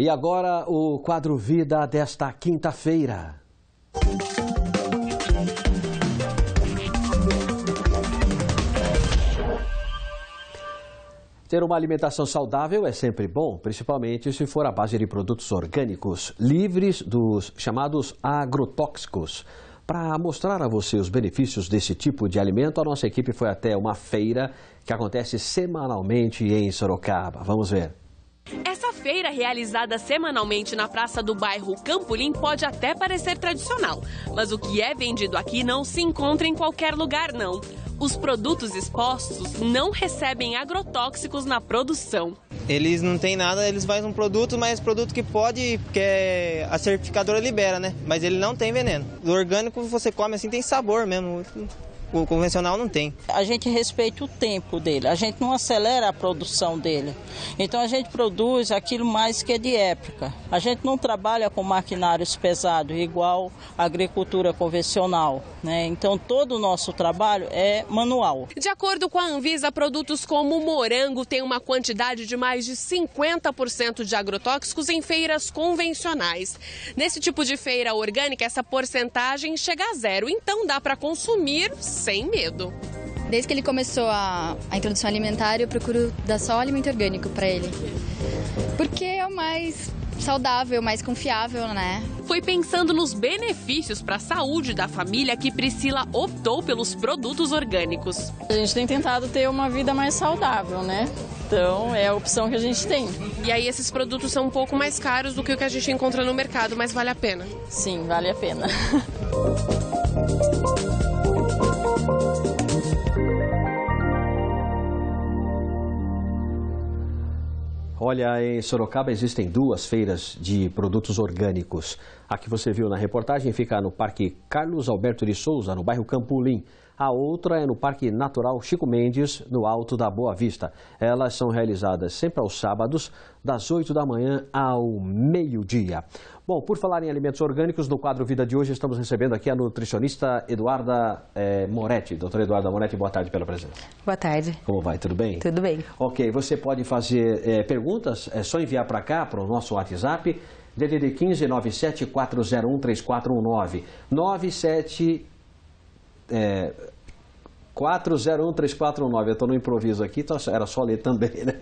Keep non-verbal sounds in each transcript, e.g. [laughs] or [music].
E agora o quadro Vida desta quinta-feira. Ter uma alimentação saudável é sempre bom, principalmente se for à base de produtos orgânicos, livres dos chamados agrotóxicos. Para mostrar a você os benefícios desse tipo de alimento, a nossa equipe foi até uma feira que acontece semanalmente em Sorocaba. Vamos ver. Essa feira realizada semanalmente na praça do bairro Campolim pode até parecer tradicional, mas o que é vendido aqui não se encontra em qualquer lugar, não. Os produtos expostos não recebem agrotóxicos na produção. Eles não têm nada, eles fazem um produto, mas produto que pode, porque é, a certificadora libera, né? Mas ele não tem veneno. O orgânico você come assim tem sabor mesmo o convencional não tem. A gente respeita o tempo dele, a gente não acelera a produção dele. Então a gente produz aquilo mais que é de época. A gente não trabalha com maquinários pesados igual a agricultura convencional. Né? Então todo o nosso trabalho é manual. De acordo com a Anvisa, produtos como morango têm uma quantidade de mais de 50% de agrotóxicos em feiras convencionais. Nesse tipo de feira orgânica, essa porcentagem chega a zero, então dá para consumir sem medo. Desde que ele começou a, a introdução alimentar, eu procuro dar só alimento orgânico para ele. Porque é o mais saudável, mais confiável, né? Foi pensando nos benefícios para a saúde da família que Priscila optou pelos produtos orgânicos. A gente tem tentado ter uma vida mais saudável, né? Então é a opção que a gente tem. E aí esses produtos são um pouco mais caros do que o que a gente encontra no mercado, mas vale a pena? Sim, vale a pena. [laughs] Olha, em Sorocaba existem duas feiras de produtos orgânicos. A que você viu na reportagem fica no Parque Carlos Alberto de Souza, no bairro Campolim a outra é no Parque Natural Chico Mendes, no Alto da Boa Vista. Elas são realizadas sempre aos sábados, das 8 da manhã ao meio-dia. Bom, por falar em alimentos orgânicos, no quadro Vida de hoje estamos recebendo aqui a nutricionista Eduarda eh, Moretti. Doutora Eduarda Moretti, boa tarde pela presença. Boa tarde. Como vai? Tudo bem? Tudo bem. Ok, você pode fazer eh, perguntas, é só enviar para cá, para o nosso WhatsApp, DDD 15 97 401 3419 97 é, 4013419, eu estou no improviso aqui, então era só ler também, né?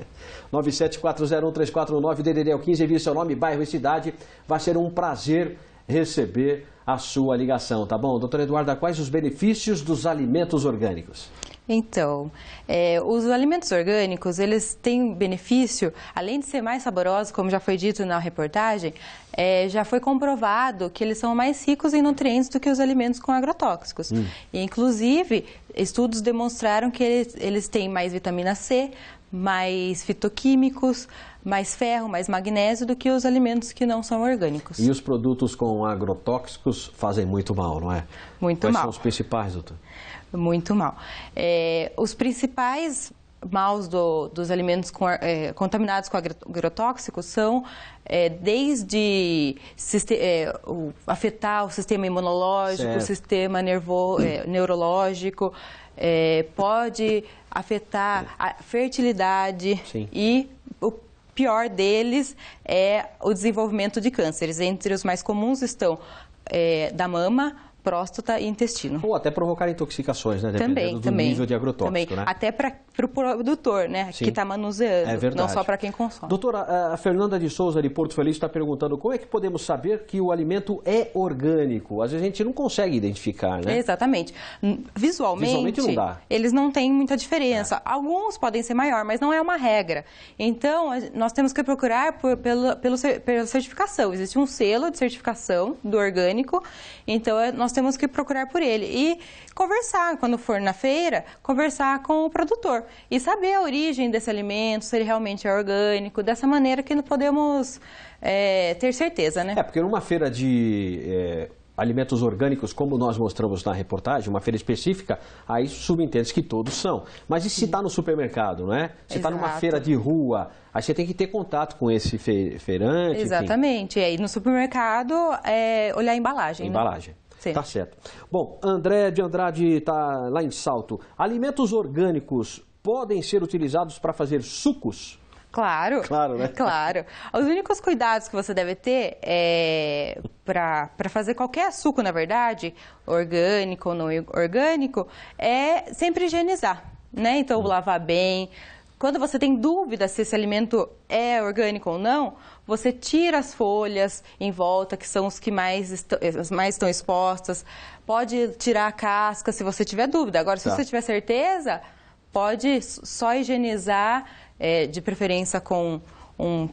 974013419, DDD é o 15, envie seu nome, bairro e cidade. Vai ser um prazer receber a sua ligação, tá bom? Doutor Eduardo, quais os benefícios dos alimentos orgânicos? Então, é, os alimentos orgânicos, eles têm benefício, além de ser mais saborosos, como já foi dito na reportagem, é, já foi comprovado que eles são mais ricos em nutrientes do que os alimentos com agrotóxicos. Hum. E, inclusive, estudos demonstraram que eles, eles têm mais vitamina C, mais fitoquímicos, mais ferro, mais magnésio do que os alimentos que não são orgânicos. E os produtos com agrotóxicos fazem muito mal, não é? Muito Quais mal. Quais são os principais, doutor? Muito mal. É, os principais maus do, dos alimentos com, é, contaminados com agrotóxicos são é, desde é, o, afetar o sistema imunológico, certo. o sistema nervo, é, neurológico, é, pode afetar a fertilidade Sim. e o pior deles é o desenvolvimento de cânceres. Entre os mais comuns estão é, da mama, próstata e intestino. Ou até provocar intoxicações, né? Dependendo também, do também, nível de agrotóxico, também. né? Até para o pro produtor, né? Sim. Que está manuseando, é verdade. não só para quem consome. Doutora, a Fernanda de Souza, de Porto Feliz, está perguntando como é que podemos saber que o alimento é orgânico? Às vezes a gente não consegue identificar, né? Exatamente. Visualmente, Visualmente não dá. eles não têm muita diferença. É. Alguns podem ser maior, mas não é uma regra. Então, nós temos que procurar por, pelo, pelo, pela certificação. Existe um selo de certificação do orgânico, então é, nós nós temos que procurar por ele e conversar, quando for na feira, conversar com o produtor e saber a origem desse alimento, se ele realmente é orgânico, dessa maneira que não podemos é, ter certeza, né? É, porque numa feira de é, alimentos orgânicos, como nós mostramos na reportagem, uma feira específica, aí subentende que todos são. Mas e se está no supermercado, não é? Se está numa feira de rua, aí você tem que ter contato com esse feirante. Exatamente. Enfim. E aí no supermercado, é, olhar a embalagem. Né? Embalagem. Né? Sim. Tá certo. Bom, André de Andrade está lá em Salto. Alimentos orgânicos podem ser utilizados para fazer sucos? Claro. Claro, né? Claro. Os únicos cuidados que você deve ter é para fazer qualquer suco, na verdade, orgânico ou não orgânico, é sempre higienizar, né? Então, lavar bem, quando você tem dúvida se esse alimento é orgânico ou não, você tira as folhas em volta, que são os que mais, est eh, mais estão expostas. Pode tirar a casca se você tiver dúvida. Agora, se tá. você tiver certeza, pode só higienizar, é, de preferência com um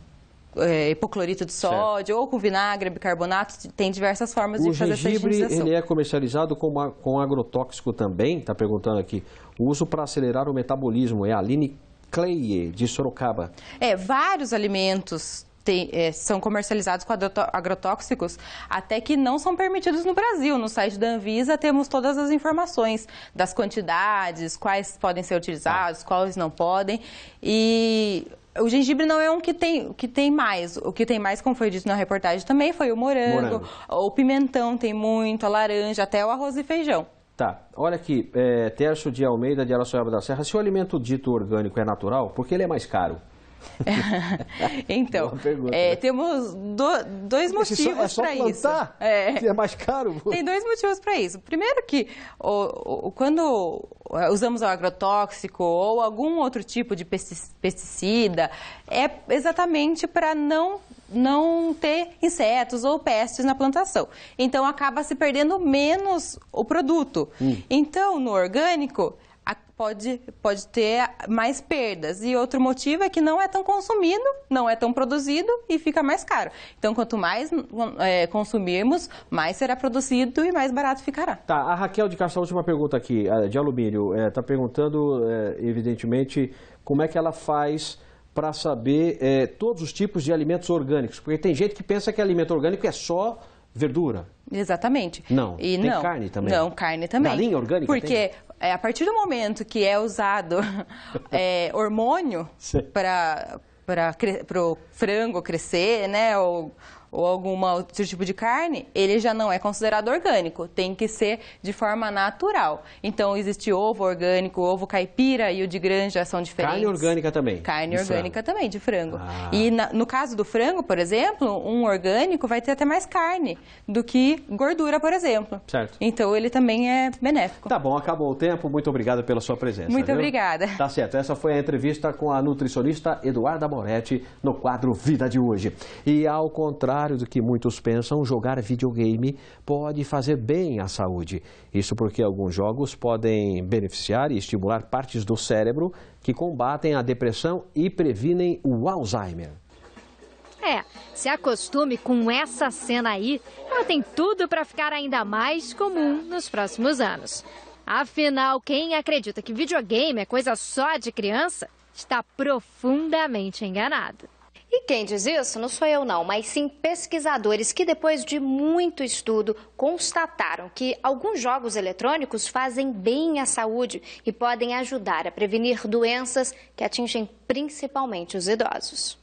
é, hipoclorito de sódio certo. ou com vinagre, bicarbonato, tem diversas formas o de fazer essa higienização. O gengibre, ele é comercializado com, com agrotóxico também, está perguntando aqui. O uso para acelerar o metabolismo é a Aline Cleie, de Sorocaba. É, vários alimentos tem, é, são comercializados com agrotóxicos, até que não são permitidos no Brasil. No site da Anvisa temos todas as informações das quantidades, quais podem ser utilizados, ah. quais não podem. E o gengibre não é um que tem, que tem mais. O que tem mais, como foi dito na reportagem também, foi o morango, morango. o pimentão tem muito, a laranja, até o arroz e feijão. Tá, olha aqui, é, Terço de Almeida de Araçoiaba da Serra, se o alimento dito orgânico é natural, por que ele é mais caro? [laughs] então, pergunta, é, né? temos do, dois motivos para é isso. É, é. é mais caro. Tem dois motivos para isso. Primeiro que o, o, quando é, usamos o agrotóxico ou algum outro tipo de pesticida, é exatamente para não não ter insetos ou pestes na plantação. Então acaba se perdendo menos o produto. Hum. Então, no orgânico, pode, pode ter mais perdas. E outro motivo é que não é tão consumido, não é tão produzido e fica mais caro. Então, quanto mais é, consumirmos, mais será produzido e mais barato ficará. Tá, a Raquel de Castro, a última pergunta aqui, eh, de alumínio, está eh, é, perguntando, é, evidentemente, como é que ela faz para saber é, todos os tipos de alimentos orgânicos, porque tem gente que pensa que alimento orgânico é só verdura. Exatamente. Não. E tem não, carne também. Não, carne também. Galinha orgânica. Porque tem? É, a partir do momento que é usado [laughs] é, hormônio para para o frango crescer, né? Ou, ou algum outro tipo de carne, ele já não é considerado orgânico, tem que ser de forma natural. Então, existe ovo orgânico, ovo caipira e o de granja são diferentes. Carne orgânica também? Carne é. orgânica frango. também, de frango. Ah. E na, no caso do frango, por exemplo, um orgânico vai ter até mais carne do que gordura, por exemplo. Certo. Então, ele também é benéfico. Tá bom, acabou o tempo. Muito obrigado pela sua presença. Muito viu? obrigada. Tá certo. Essa foi a entrevista com a nutricionista Eduarda Moretti no quadro Vida de Hoje. E ao contrário, contrário do que muitos pensam, jogar videogame pode fazer bem à saúde. Isso porque alguns jogos podem beneficiar e estimular partes do cérebro que combatem a depressão e previnem o Alzheimer. É, se acostume com essa cena aí, ela tem tudo para ficar ainda mais comum nos próximos anos. Afinal, quem acredita que videogame é coisa só de criança está profundamente enganado. E quem diz isso não sou eu não, mas sim pesquisadores que depois de muito estudo constataram que alguns jogos eletrônicos fazem bem à saúde e podem ajudar a prevenir doenças que atingem principalmente os idosos.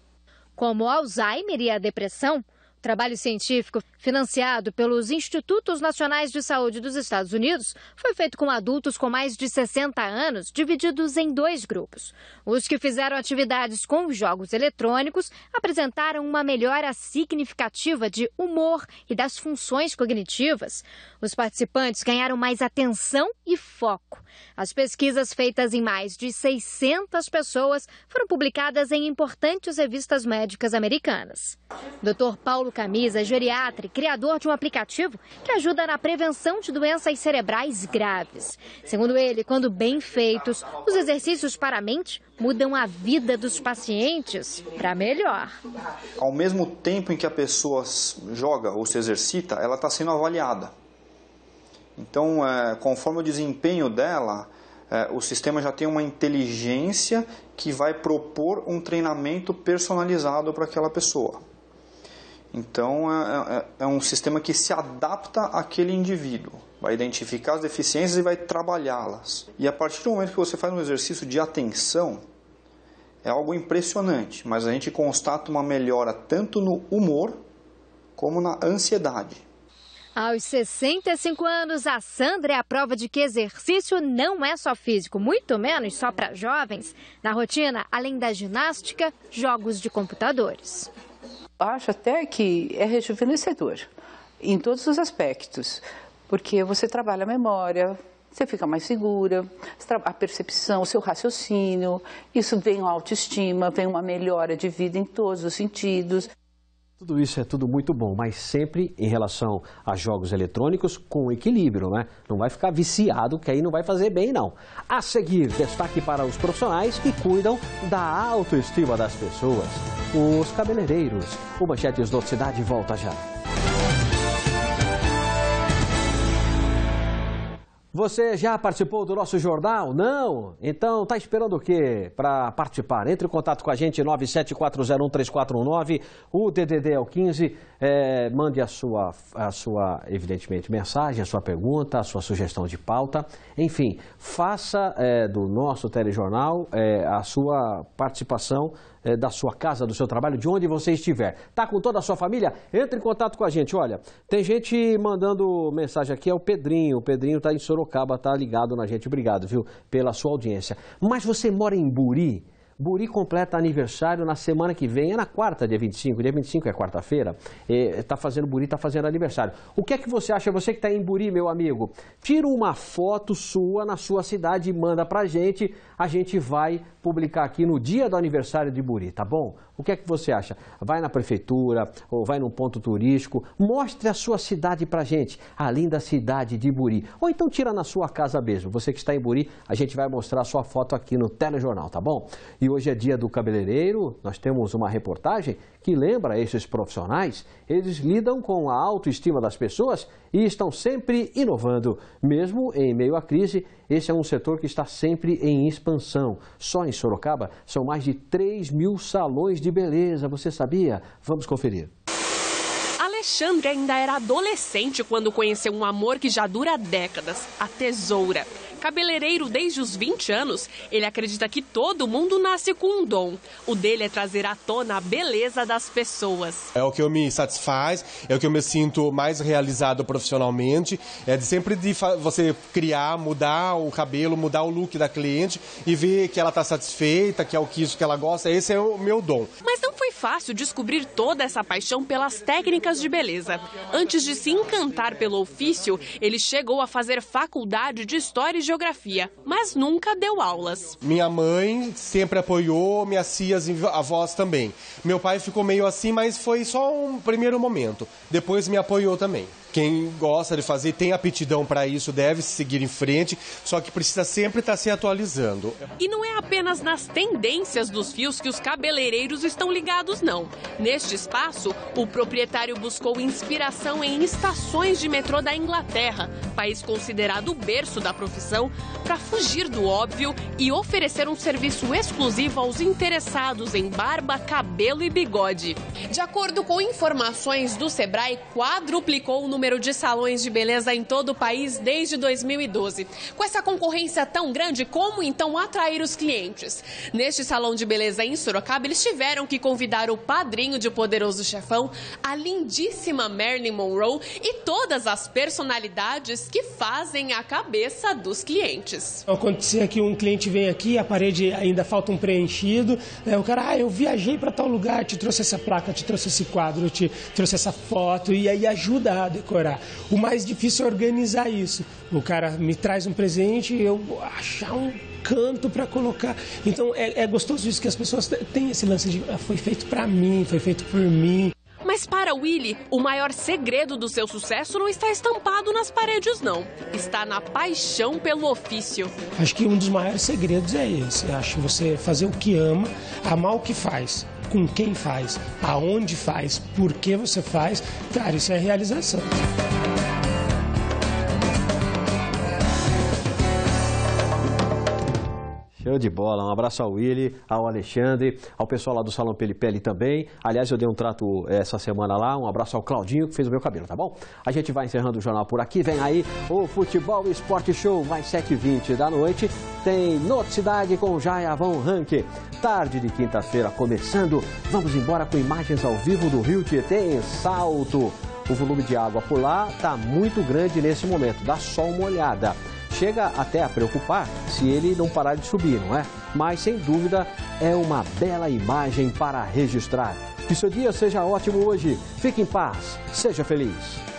Como o Alzheimer e a depressão, Trabalho científico financiado pelos Institutos Nacionais de Saúde dos Estados Unidos foi feito com adultos com mais de 60 anos, divididos em dois grupos. Os que fizeram atividades com jogos eletrônicos apresentaram uma melhora significativa de humor e das funções cognitivas. Os participantes ganharam mais atenção e foco. As pesquisas feitas em mais de 600 pessoas foram publicadas em importantes revistas médicas americanas. Dr. Paulo Camisa e criador de um aplicativo que ajuda na prevenção de doenças cerebrais graves. Segundo ele, quando bem feitos, os exercícios para a mente mudam a vida dos pacientes para melhor. Ao mesmo tempo em que a pessoa joga ou se exercita, ela está sendo avaliada. Então, é, conforme o desempenho dela, é, o sistema já tem uma inteligência que vai propor um treinamento personalizado para aquela pessoa. Então é, é, é, um sistema que se adapta àquele indivíduo, vai identificar as deficiências e vai trabalhá-las. E a partir do momento que você faz um exercício de atenção, é algo impressionante, mas a gente constata uma melhora tanto no humor como na ansiedade. Aos 65 anos, a Sandra é a prova de que exercício não é só físico, muito menos só para jovens. Na rotina, além da ginástica, jogos de computadores acho até que é rejuvenescedor em todos os aspectos, porque você trabalha a memória, você fica mais segura, a percepção, o seu raciocínio, isso vem uma autoestima, vem uma melhora de vida em todos os sentidos. Tudo isso é tudo muito bom, mas sempre em relação a jogos eletrônicos com equilíbrio, né? Não vai ficar viciado, que aí não vai fazer bem, não. A seguir, destaque para os profissionais que cuidam da autoestima das pessoas. Os cabeleireiros. O Manchetes do Cidade volta já. Você já participou do nosso jornal? Não? Então tá esperando o quê para participar? Entre em contato com a gente 974013419, o DDD é o 15, é, mande a sua, a sua, evidentemente, mensagem, a sua pergunta, a sua sugestão de pauta, enfim, faça é, do nosso telejornal é, a sua participação eh, da sua casa, do seu trabalho, de onde você estiver. Tá com toda a sua família? Entre em contato com a gente. Olha, tem gente mandando mensagem aqui, é o Pedrinho. O Pedrinho está em Sorocaba, tá ligado na gente. Obrigado, viu, pela sua audiência. Mas você mora em Buri? Buri completa aniversário na semana que vem, é na quarta, dia 25, dia 25 é quarta-feira, está fazendo Buri, está fazendo aniversário. O que é que você acha, você que está em Buri, meu amigo? Tira uma foto sua na sua cidade e manda para a gente, a gente vai publicar aqui no dia do aniversário de Buri, tá bom? O que é que você acha? Vai na prefeitura ou vai num ponto turístico, mostre a sua cidade pra gente, a linda cidade de Buri. Ou então tira na sua casa mesmo. Você que está em Buri, a gente vai mostrar a sua foto aqui no telejornal, tá bom? E hoje é dia do cabeleireiro, nós temos uma reportagem que lembra esses profissionais, eles lidam com a autoestima das pessoas e estão sempre inovando. Mesmo em meio à crise, esse é um setor que está sempre em expansão. Só em Sorocaba são mais de 3 mil salões de beleza, você sabia? Vamos conferir. Alexandre ainda era adolescente quando conheceu um amor que já dura décadas, a tesoura. Cabeleireiro desde os 20 anos, ele acredita que todo mundo nasce com um dom. O dele é trazer à tona a beleza das pessoas. É o que eu me satisfaz, é o que eu me sinto mais realizado profissionalmente, é de sempre de você criar, mudar o cabelo, mudar o look da cliente e ver que ela está satisfeita, que é o que isso que ela gosta, esse é o meu dom. Mas não foi fácil descobrir toda essa paixão pelas técnicas de beleza. Antes de se encantar pelo ofício, ele chegou a fazer faculdade de História e geografia, mas nunca deu aulas. Minha mãe sempre apoiou, minhas tias, avós também. Meu pai ficou meio assim, mas foi só um primeiro momento. Depois me apoiou também. Quem gosta de fazer, tem aptidão para isso, deve seguir em frente, só que precisa sempre estar tá se atualizando. E não é apenas nas tendências dos fios que os cabeleireiros estão ligados, não. Neste espaço, o proprietário buscou inspiração em estações de metrô da Inglaterra, país considerado o berço da profissão, para fugir do óbvio e oferecer um serviço exclusivo aos interessados em barba, cabelo e bigode. De acordo com informações do Sebrae, quadruplicou o número número de salões de beleza em todo o país desde 2012. Com essa concorrência tão grande, como então atrair os clientes? Neste salão de beleza em Sorocaba, eles tiveram que convidar o padrinho de Poderoso Chefão, a lindíssima Marilyn Monroe e todas as personalidades que fazem a cabeça dos clientes. Acontecia então, que um cliente vem aqui, a parede ainda falta um preenchido, né? o cara, ah, eu viajei para tal lugar, te trouxe essa placa, te trouxe esse quadro, te trouxe essa foto, e aí ajuda a decorar decorar. O mais difícil é organizar isso. O cara me traz um presente e eu achar um canto para colocar. Então é, é, gostoso isso que as pessoas têm esse lance de ah, foi feito para mim, foi feito por mim. Mas para Willy, o maior segredo do seu sucesso não está estampado nas paredes, não. Está na paixão pelo ofício. Acho que um dos maiores segredos é esse. Acho você fazer o que ama, amar o que faz com quem faz, aonde faz, por que você faz, cara, isso é realização. Show de bola. Um abraço ao Willy, ao Alexandre, ao pessoal lá do Salão Pelipelli também. Aliás, eu dei um trato eh, essa semana lá. Um abraço ao Claudinho, que fez o meu cabelo, tá bom? A gente vai encerrando o jornal por aqui. Vem aí o Futebol Esporte Show, mais 7h20 da noite. Tem Noticidade com Jaiavão Rank. Tarde de quinta-feira começando. Vamos embora com imagens ao vivo do Rio Tietê em Salto. O volume de água por lá está muito grande nesse momento. Dá só uma olhada. Chega até a preocupar se ele não parar de subir, não é? Mas sem dúvida é uma bela imagem para registrar. Que seu dia seja ótimo hoje. Fique em paz, seja feliz.